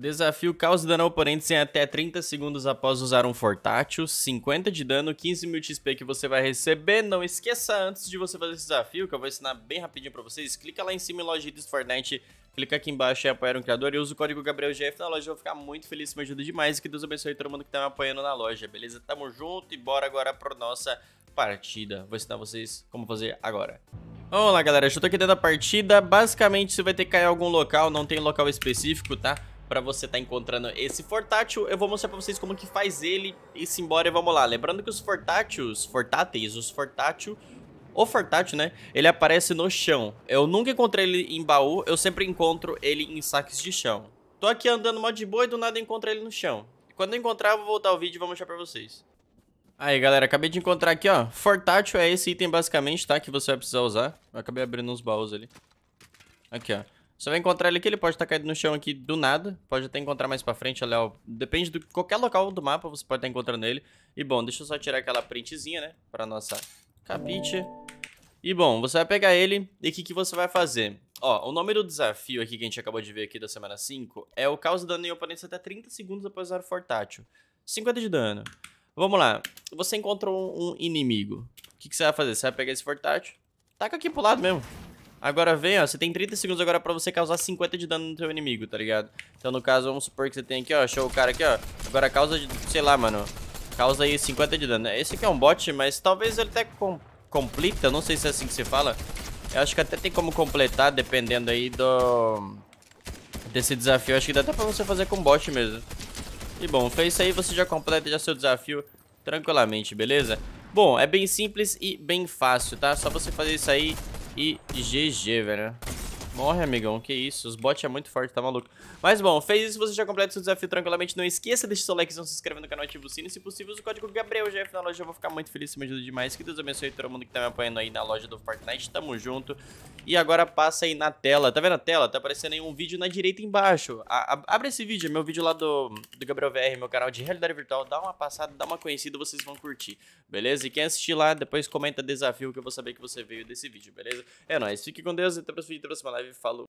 Desafio causa dano ao oponente em até 30 segundos após usar um fortátil, 50 de dano, 15 mil XP que você vai receber. Não esqueça antes de você fazer esse desafio, que eu vou ensinar bem rapidinho pra vocês, clica lá em cima em loja de Fortnite, clica aqui embaixo em apoiar um criador e usa o código GabrielGF na loja, eu vou ficar muito feliz, me ajuda demais e que Deus abençoe todo mundo que tá me apoiando na loja, beleza? Tamo junto e bora agora pro nossa partida. Vou ensinar vocês como fazer agora. Vamos lá, galera, eu tô aqui dentro da partida, basicamente você vai ter que cair em algum local, não tem local específico, tá? para você estar tá encontrando esse fortátil. Eu vou mostrar para vocês como que faz ele e simbora e vamos lá. Lembrando que os portáteis, portáteis, os portátil o fortátil, né? Ele aparece no chão. Eu nunca encontrei ele em baú, eu sempre encontro ele em saques de chão. Tô aqui andando mó de boa e do nada encontro ele no chão. Quando eu encontrar, eu vou voltar o vídeo e vou mostrar pra vocês. Aí, galera, acabei de encontrar aqui, ó. Fortátil é esse item basicamente, tá? Que você vai precisar usar. Eu acabei abrindo uns baús ali. Aqui, ó. Você vai encontrar ele aqui, ele pode estar tá caído no chão aqui do nada. Pode até encontrar mais pra frente, olha, ó. Depende de qualquer local do mapa, você pode estar tá encontrando ele. E bom, deixa eu só tirar aquela printzinha, né? Pra nossa capite. E bom, você vai pegar ele e o que, que você vai fazer? Ó, o nome do desafio aqui que a gente acabou de ver aqui da semana 5 é o causa dano em oponentes até 30 segundos após usar o fortátil. 50 de dano. Vamos lá, você encontrou um inimigo. O que, que você vai fazer? Você vai pegar esse fortátil, taca aqui pro lado mesmo. Agora vem, ó, você tem 30 segundos agora pra você causar 50 de dano no seu inimigo, tá ligado? Então, no caso, vamos supor que você tem aqui, ó, show o cara aqui, ó. Agora causa de, sei lá, mano, causa aí 50 de dano. Esse aqui é um bot, mas talvez ele até com, eu não sei se é assim que se fala. Eu acho que até tem como completar, dependendo aí do... Desse desafio, acho que dá até pra você fazer com bot mesmo. E bom, fez isso aí, você já completa já seu desafio tranquilamente, beleza? Bom, é bem simples e bem fácil, tá? Só você fazer isso aí e GG, velho. Morre, amigão, que isso. Os bots é muito forte, tá maluco. Mas bom, fez isso, você já completa o seu desafio tranquilamente. Não esqueça, deixa seu likezão, se inscreve no canal, ativa o sino. E se possível, usa o código GabrielGF na loja. Eu vou ficar muito feliz, se me ajuda demais. Que Deus abençoe todo mundo que tá me apoiando aí na loja do Fortnite. Tamo junto. E agora passa aí na tela. Tá vendo a tela? Tá aparecendo aí um vídeo na direita embaixo. A, abre esse vídeo, é meu vídeo lá do, do Gabriel VR, meu canal de realidade virtual. Dá uma passada, dá uma conhecida, vocês vão curtir. Beleza? E quem assistir lá, depois comenta desafio que eu vou saber que você veio desse vídeo, beleza? É nóis. Fique com Deus e até o próximo vídeo, até a próxima live live e falo